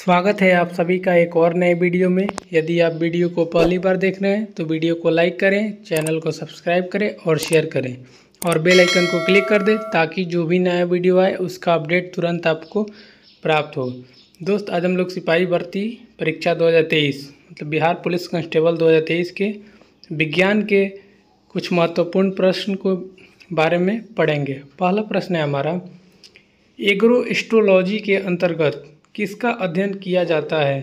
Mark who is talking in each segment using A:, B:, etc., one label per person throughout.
A: स्वागत है आप सभी का एक और नए वीडियो में यदि आप वीडियो को पहली बार देख रहे हैं तो वीडियो को लाइक करें चैनल को सब्सक्राइब करें और शेयर करें और बेल आइकन को क्लिक कर दें ताकि जो भी नया वीडियो आए उसका अपडेट तुरंत आपको प्राप्त हो दोस्त आज हम लोग सिपाही भर्ती परीक्षा 2023 मतलब बिहार पुलिस कांस्टेबल दो के विज्ञान के कुछ महत्वपूर्ण प्रश्न को बारे में पढ़ेंगे पहला प्रश्न है हमारा एग्रो एस्ट्रोलॉजी के अंतर्गत किसका अध्ययन किया जाता है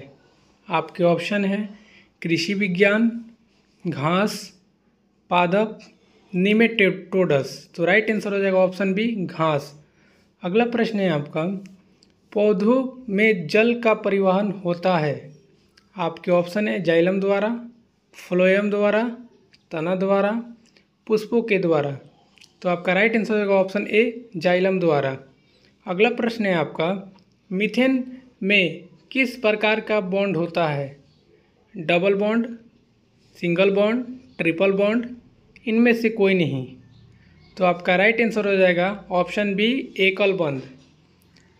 A: आपके ऑप्शन हैं कृषि विज्ञान घास पादप निमेटेटोडस तो राइट आंसर हो जाएगा ऑप्शन बी घास अगला प्रश्न है आपका पौधों में जल का परिवहन होता है आपके ऑप्शन है जाइलम द्वारा फ्लोयम द्वारा तना द्वारा पुष्पों के द्वारा तो आपका राइट आंसर हो जाएगा ऑप्शन ए जाइलम द्वारा अगला प्रश्न है आपका मिथेन में किस प्रकार का बॉन्ड होता है double bond single bond triple bond इनमें से कोई नहीं तो आपका राइट आंसर हो जाएगा ऑप्शन बी एकल बंद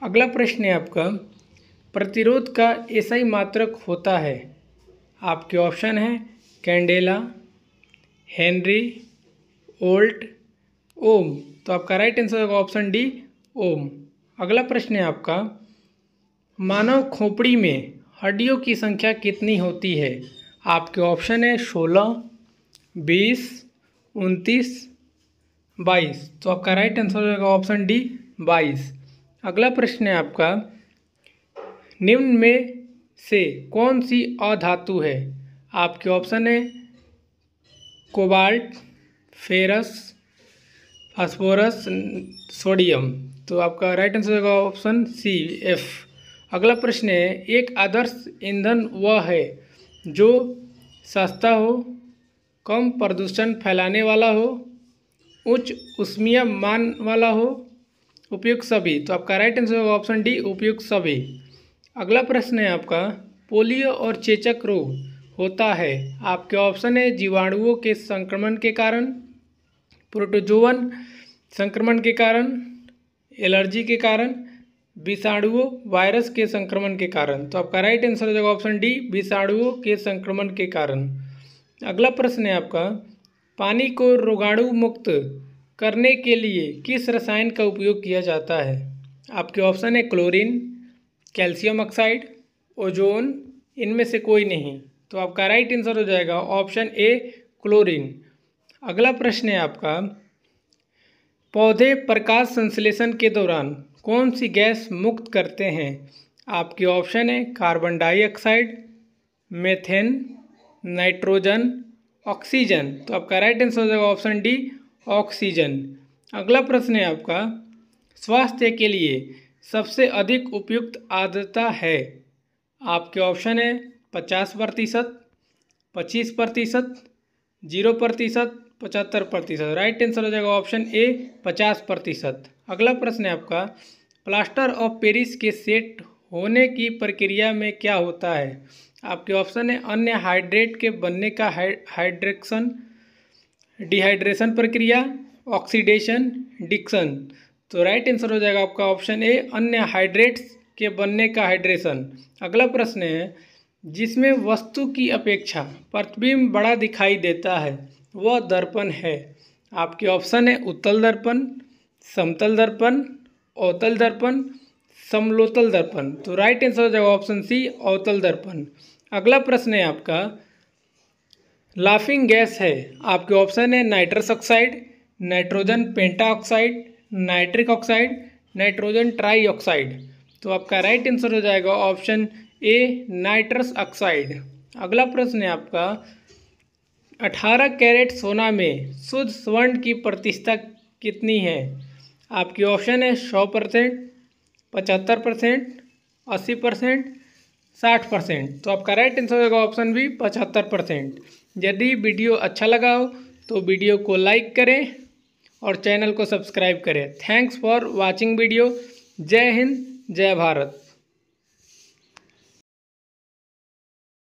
A: अगला प्रश्न है आपका प्रतिरोध का ही मात्रक होता है आपके ऑप्शन हैं कैंडेला हेनरी ओल्ट ओम तो आपका राइट आंसर होगा ऑप्शन डी ओम अगला प्रश्न है आपका मानव खोपड़ी में हड्डियों की संख्या कितनी होती है आपके ऑप्शन है सोलह बीस उनतीस बाईस तो आपका राइट आंसर हो जाएगा ऑप्शन डी बाईस अगला प्रश्न है आपका निम्न में से कौन सी अधातु है आपके ऑप्शन है कोबाल्ट फेरस फास्फोरस सोडियम तो आपका राइट आंसर होगा ऑप्शन सी एफ़ अगला प्रश्न है एक आदर्श ईंधन वह है जो सस्ता हो कम प्रदूषण फैलाने वाला हो उच्च उष्मीय मान वाला हो उपयुक्त सभी तो आपका राइट आंसर होगा ऑप्शन डी उपयुक्त सभी अगला प्रश्न है आपका पोलियो और चेचक रोग होता है आपके ऑप्शन है जीवाणुओं के संक्रमण के कारण प्रोटोजोवन संक्रमण के कारण एलर्जी के कारण विषाणुओं वायरस के संक्रमण के कारण तो आपका राइट आंसर हो जाएगा ऑप्शन डी विषाणुओं के संक्रमण के कारण अगला प्रश्न है आपका पानी को रोगाणु मुक्त करने के लिए किस रसायन का उपयोग किया जाता है आपके ऑप्शन है क्लोरीन कैल्शियम ऑक्साइड ओजोन इनमें से कोई नहीं तो आपका राइट आंसर हो जाएगा ऑप्शन ए क्लोरीन अगला प्रश्न है आपका पौधे प्रकाश संश्लेषण के दौरान कौन सी गैस मुक्त करते हैं आपके ऑप्शन है carbon dioxide methane nitrogen oxygen तो आपका राइट आंसर हो जाएगा ऑप्शन डी ऑक्सीजन अगला प्रश्न है आपका स्वास्थ्य के लिए सबसे अधिक उपयुक्त आद्रता है आपके ऑप्शन है पचास प्रतिशत पच्चीस प्रतिशत जीरो प्रतिशत पचहत्तर प्रतिशत राइट आंसर हो जाएगा ऑप्शन ए पचास प्रतिशत अगला प्रश्न है आपका प्लास्टर ऑफ पेरिस के सेट होने की प्रक्रिया में क्या होता है आपके ऑप्शन है अन्य हाइड्रेट के बनने का हाइड्रेक्शन डिहाइड्रेशन प्रक्रिया ऑक्सीडेशन डिक्शन तो राइट आंसर हो जाएगा आपका ऑप्शन ए अन्य हाइड्रेट्स के बनने का हाइड्रेशन अगला प्रश्न है जिसमें वस्तु की अपेक्षा प्रतिबिंब बड़ा दिखाई देता है वह दर्पण है आपके ऑप्शन है उत्तल दर्पण समतल दर्पण अवतल दर्पण समलोतल दर्पण तो राइट आंसर हो जाएगा ऑप्शन सी अवतल दर्पण अगला प्रश्न है आपका लाफिंग गैस है आपके ऑप्शन है nitrous oxide nitrogen penta oxide nitric oxide nitrogen tri oxide तो आपका राइट आंसर हो जाएगा ऑप्शन ए नाइट्रस ऑक्साइड अगला प्रश्न है आपका अठारह कैरेट सोना में शुद्ध स्वर्ण की प्रतिशत कितनी है आपकी ऑप्शन है सौ परसेंट पचहत्तर परसेंट अस्सी परसेंट साठ परसेंट तो आपका राइट आंसर होगा ऑप्शन बी पचहत्तर परसेंट यदि वीडियो अच्छा लगा हो तो वीडियो को लाइक करें और चैनल को सब्सक्राइब करें थैंक्स फॉर वाचिंग वीडियो जय हिंद जय भारत